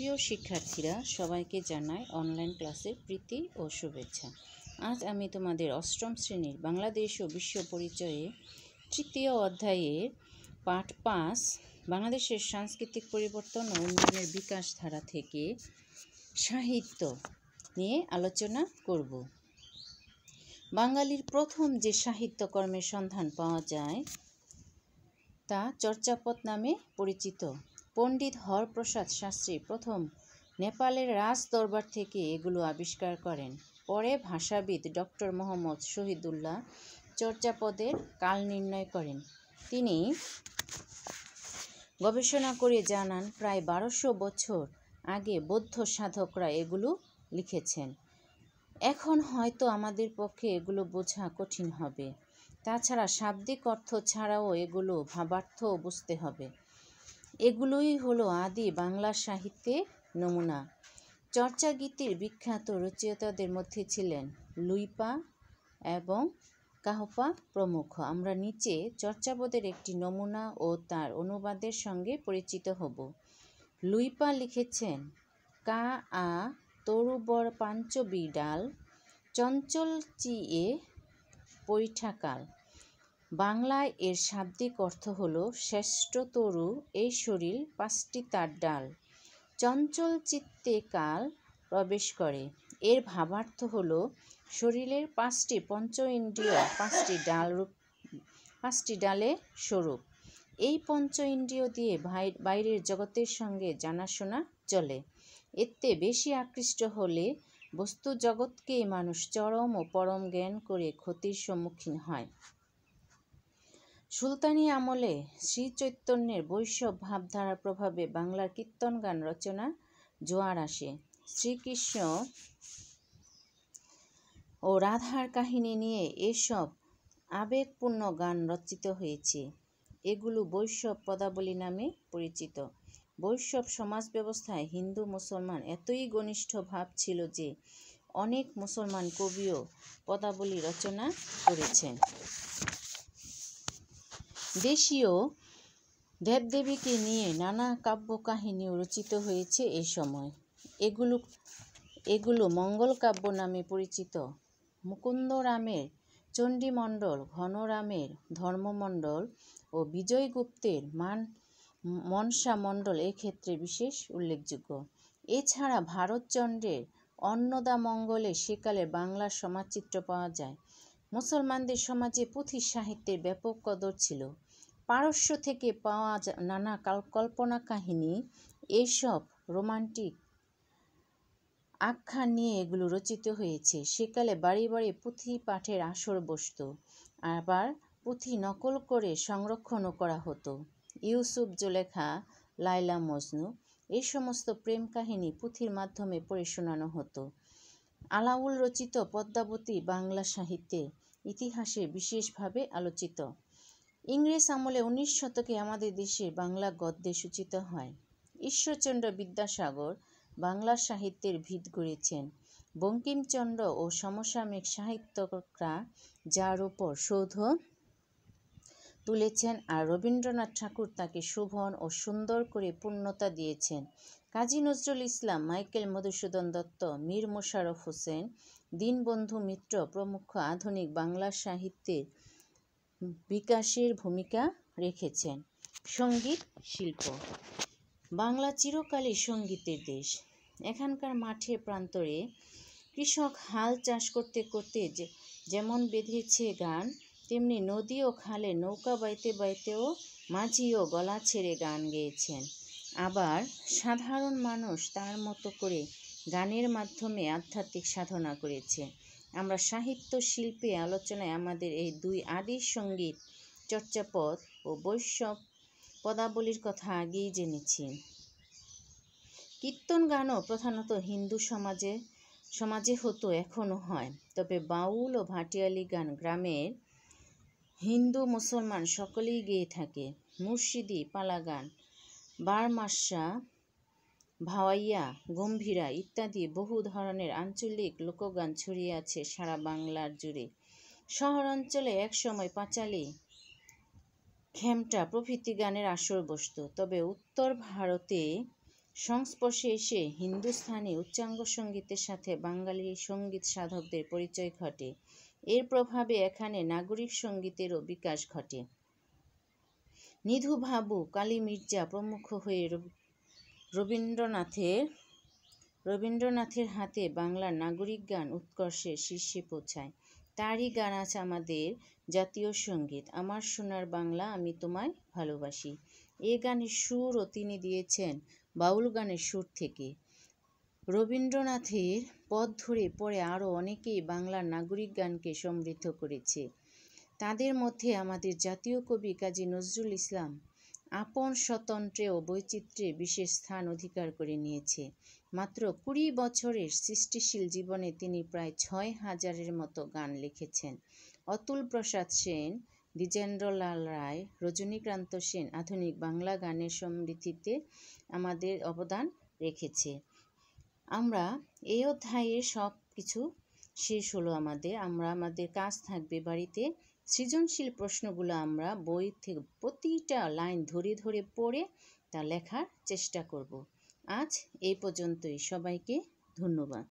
প্রিয় শিক্ষার্থীরা সবাইকে জানাই অনলাইন ক্লাসের প্রীতি ও শুভেচ্ছা আজ আমি তোমাদের অষ্টম শ্রেণীর বাংলাদেশ ও বিশ্ব পরিচয়ে তৃতীয় অধ্যায়ের পাঠ পাঁচ বাংলাদেশের সাংস্কৃতিক পরিবর্তন ও উন্নয়নের বিকাশ ধারা থেকে সাহিত্য নিয়ে আলোচনা করব বাঙালির প্রথম যে সাহিত্যকর্মের সন্ধান পাওয়া যায় তা চর্চাপথ নামে পরিচিত পণ্ডিত হরপ্রসাদ শাস্ত্রী প্রথম নেপালের রাজ দরবার থেকে এগুলো আবিষ্কার করেন পরে ভাষাবিদ ডক্টর মোহাম্মদ শহীদুল্লাহ চর্যাপদের কাল নির্ণয় করেন তিনি গবেষণা করে জানান প্রায় বারোশো বছর আগে বৌদ্ধ সাধকরা এগুলো লিখেছেন এখন হয়তো আমাদের পক্ষে এগুলো বোঝা কঠিন হবে তাছাড়া শাব্দিক অর্থ ছাড়াও এগুলো ভাবার্থ বুঝতে হবে এগুলোই হলো আদি বাংলা সাহিত্যে নমুনা চর্চা গীতির বিখ্যাত রচয়িতাদের মধ্যে ছিলেন লুইপা এবং কাহপা প্রমুখ আমরা নিচে চর্চাবোধের একটি নমুনা ও তার অনুবাদের সঙ্গে পরিচিত হব লুইপা লিখেছেন কা আ তরুবর পাঞ্চবি ডাল চঞ্চল চিয়ে পৈঠাকাল বাংলায় এর শাব্দিক অর্থ হল শ্রেষ্ঠ তরু এই শরীর পাঁচটি তার ডাল চঞ্চল চিত্তে কাল প্রবেশ করে এর ভাবার্থ হল শরীরের পাঁচটি পঞ্চ ইন্দ্রিয় পাঁচটি ডাল রূপ পাঁচটি ডালে স্বরূপ এই পঞ্চ ইন্দ্রিয় দিয়ে বাইরের জগতের সঙ্গে জানাশোনা চলে এতে বেশি আকৃষ্ট হলে বস্তু জগৎকেই মানুষ চরম ও পরম জ্ঞান করে ক্ষতির সম্মুখীন হয় সুলতানি আমলে শ্রী চৈতন্যের বৈষব ভাবধারার প্রভাবে বাংলার কীর্তন গান রচনা জোয়ার আসে শ্রীকৃষ্ণ ও রাধার কাহিনী নিয়ে এসব আবেগপূর্ণ গান রচিত হয়েছে এগুলো বৈষব পদাবলী নামে পরিচিত বৈষব সমাজ ব্যবস্থায় হিন্দু মুসলমান এতই ঘনিষ্ঠ ভাব ছিল যে অনেক মুসলমান কবিও পদাবলী রচনা করেছেন দেশীয় দেবদেবীকে নিয়ে নানা কাব্যকাহিনীও রচিত হয়েছে এই সময় এগুলো এগুলো মঙ্গল কাব্য নামে পরিচিত মুকুন্দরামের চণ্ডীমণ্ডল ঘনরামের ধর্মমণ্ডল ও বিজয়গুপ্তের মান মনসা মণ্ডল ক্ষেত্রে বিশেষ উল্লেখযোগ্য এছাড়া ভারতচন্দ্রের অন্নদামঙ্গলে সেকালে বাংলার সমাজচিত্র পাওয়া যায় মুসলমানদের সমাজে পুঁথি সাহিত্যের ব্যাপক কদর ছিল পারস্য থেকে পাওয়া নানা কল্পনা কাহিনী এইসব রোমান্টিক আখ্যান নিয়ে এগুলো রচিত হয়েছে সেকালে বাড়ি বাড়ি পুঁথি পাঠের আসর বসত আবার পুঁথি নকল করে সংরক্ষণও করা হতো ইউসুফ জোলেখা লাইলা মজনু এই সমস্ত প্রেম কাহিনী পুঁথির মাধ্যমে পড়ে শোনানো হতো আলাউল রচিত পদ্মাবতী বাংলা সাহিত্যে ইতিহাসে বিশেষভাবে আলোচিত ইংরেজ আমলে উনিশ শতকে আমাদের দেশে বাংলা গদ্যে সূচিত হয় ঈশ্বরচন্দ্র বিদ্যাসাগর বাংলা সাহিত্যের ভিত গড়েছেন বঙ্কিমচন্দ্র ও সমসাময়িক সাহিত্যকরা যার ওপর সৌধ তুলেছেন আর রবীন্দ্রনাথ ঠাকুর তাকে শোভন ও সুন্দর করে পূর্ণতা দিয়েছেন কাজী নজরুল ইসলাম মাইকেল মধুসূদন দত্ত মীর মোশারফ হোসেন দীনবন্ধু মিত্র প্রমুখ আধুনিক বাংলা সাহিত্যের বিকাশের ভূমিকা রেখেছেন সঙ্গীত শিল্প বাংলা চিরকালই সঙ্গীতের দেশ এখানকার মাঠে প্রান্তরে কৃষক হাল চাষ করতে করতে যেমন বেঁধেছে গান তেমনি নদী ও খালে নৌকা বাইতে বাইতেও মাঝিও গলা ছেড়ে গান গেয়েছেন আবার সাধারণ মানুষ তার মতো করে গানের মাধ্যমে আধ্যাত্মিক সাধনা করেছে আমরা সাহিত্য শিল্পে আলোচনায় আমাদের এই দুই আদি সঙ্গীত চর্চাপদ ও বৈষ্ণব পদাবলীর কথা আগেই জেনেছি কীর্তন গানও প্রধানত হিন্দু সমাজে সমাজে হতো এখনও হয় তবে বাউল ও ভাটিয়ালি গান গ্রামের হিন্দু মুসলমান সকলেই গেয়ে থাকে মুর্শিদি পালাগান বারমাসা ভাওয়াইয়া গম্ভীরা ইত্যাদি বহু ধরনের আঞ্চলিক লোকগান ছড়িয়ে আছে সারা বাংলার জুড়ে শহর অঞ্চলে একসময় পাঁচালী খেমটা প্রভৃতি গানের আসর বসত তবে উত্তর ভারতে সংস্পর্শে এসে হিন্দুস্থানি উচ্চাঙ্গ সঙ্গীতের সাথে বাঙালি সঙ্গীত সাধকদের পরিচয় ঘটে এর প্রভাবে এখানে নাগরিক সঙ্গীতেরও বিকাশ ঘটে নিধু ভাবু কালী মির্জা প্রমুখ হয়ে রবীন্দ্রনাথের রবীন্দ্রনাথের হাতে বাংলার নাগরিক গান উৎকর্ষের শীর্ষে পৌঁছায় তারই গান আছে আমাদের জাতীয় সঙ্গীত আমার সোনার বাংলা আমি তোমায় ভালোবাসি এ গানের সুরও তিনি দিয়েছেন বাউল গানের সুর থেকে রবীন্দ্রনাথের পথ ধরে পরে আরও অনেকেই বাংলার নাগরিক গানকে সমৃদ্ধ করেছে তাদের মধ্যে আমাদের জাতীয় কবি কাজী নজরুল ইসলাম আপন স্বতন্ত্রে ও বৈচিত্র্যে বিশেষ স্থান অধিকার করে নিয়েছে মাত্র কুড়ি বছরের সৃষ্টিশীল জীবনে তিনি প্রায় ছয় হাজারের মতো গান লিখেছেন অতুল প্রসাদ সেন দ্বিজেন্দ্রলাল রায় রজনীকান্ত সেন আধুনিক বাংলা গানের সমৃদ্ধিতে আমাদের অবদান রেখেছে আমরা এই অধ্যায়ে সব কিছু শেষ হলো আমাদের আমরা আমাদের কাজ থাকবে বাড়িতে সৃজনশীল প্রশ্নগুলো আমরা বই থেকে প্রতিটা লাইন ধরে ধরে পড়ে তা লেখার চেষ্টা করব আজ এই পর্যন্তই সবাইকে ধন্যবাদ